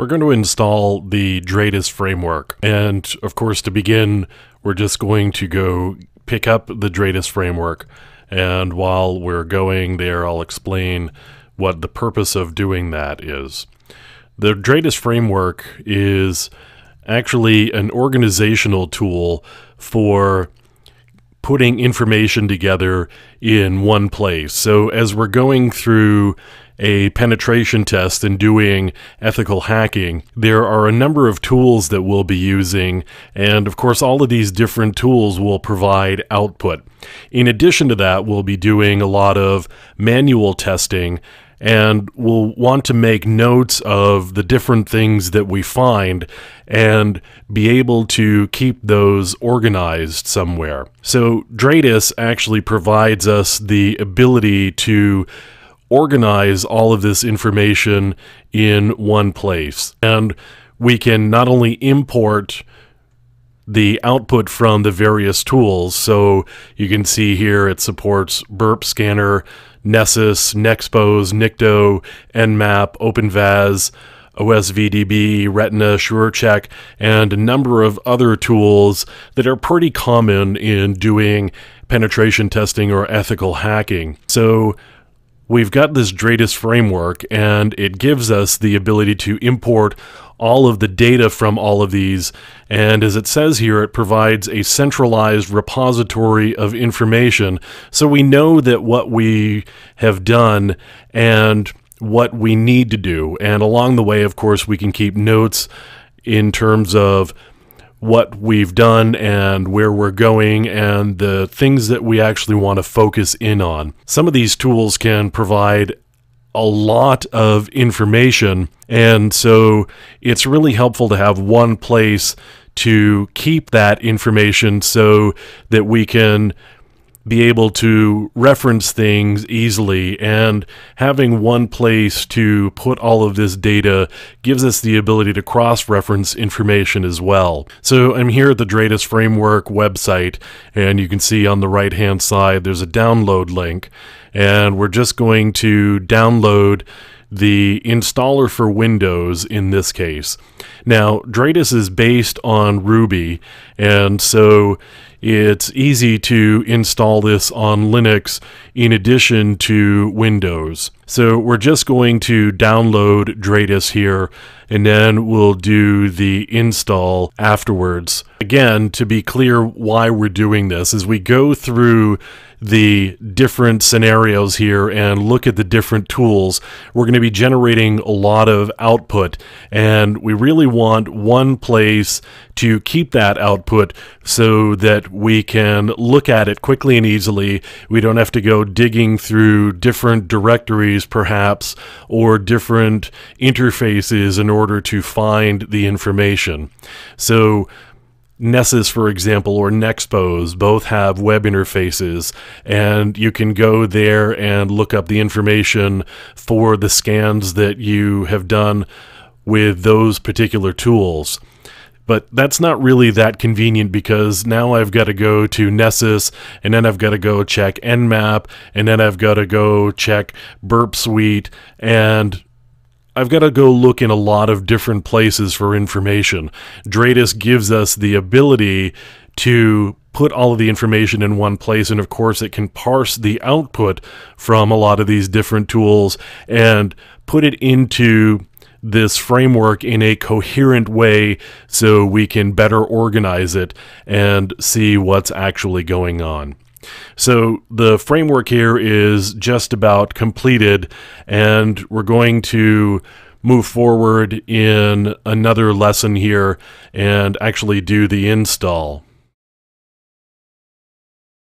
We're going to install the Dratus framework. And of course, to begin, we're just going to go pick up the Dratus framework. And while we're going there, I'll explain what the purpose of doing that is. The Dratus framework is actually an organizational tool for putting information together in one place. So as we're going through a penetration test and doing ethical hacking, there are a number of tools that we'll be using. And of course, all of these different tools will provide output. In addition to that, we'll be doing a lot of manual testing and we'll want to make notes of the different things that we find and be able to keep those organized somewhere. So, Dratus actually provides us the ability to organize all of this information in one place. And we can not only import the output from the various tools, so you can see here it supports Burp Scanner, Nessus, Nexpose, Nikto, Nmap, OpenVAS, OSVDB, Retina, SureCheck, and a number of other tools that are pretty common in doing penetration testing or ethical hacking. So we've got this Dratus framework and it gives us the ability to import all of the data from all of these. And as it says here, it provides a centralized repository of information. So we know that what we have done and what we need to do. And along the way, of course, we can keep notes in terms of what we've done and where we're going and the things that we actually want to focus in on. Some of these tools can provide a lot of information, and so it's really helpful to have one place to keep that information so that we can be able to reference things easily. And having one place to put all of this data gives us the ability to cross reference information as well. So I'm here at the Dratus Framework website, and you can see on the right hand side there's a download link. And we're just going to download the installer for Windows in this case. Now, Dratus is based on Ruby, and so it's easy to install this on Linux in addition to Windows. So we're just going to download Dratus here and then we'll do the install afterwards. Again, to be clear why we're doing this, as we go through the different scenarios here and look at the different tools, we're going to be generating a lot of output. And we really want one place to keep that output so that we can look at it quickly and easily. We don't have to go digging through different directories, perhaps, or different interfaces in order to find the information. So Nessus, for example, or Nexpose both have web interfaces, and you can go there and look up the information for the scans that you have done with those particular tools. But that's not really that convenient because now I've got to go to Nessus, and then I've got to go check Nmap, and then I've got to go check Burp Suite, and I've got to go look in a lot of different places for information. Dratus gives us the ability to put all of the information in one place, and of course, it can parse the output from a lot of these different tools and put it into this framework in a coherent way so we can better organize it and see what's actually going on. So the framework here is just about completed, and we're going to move forward in another lesson here and actually do the install.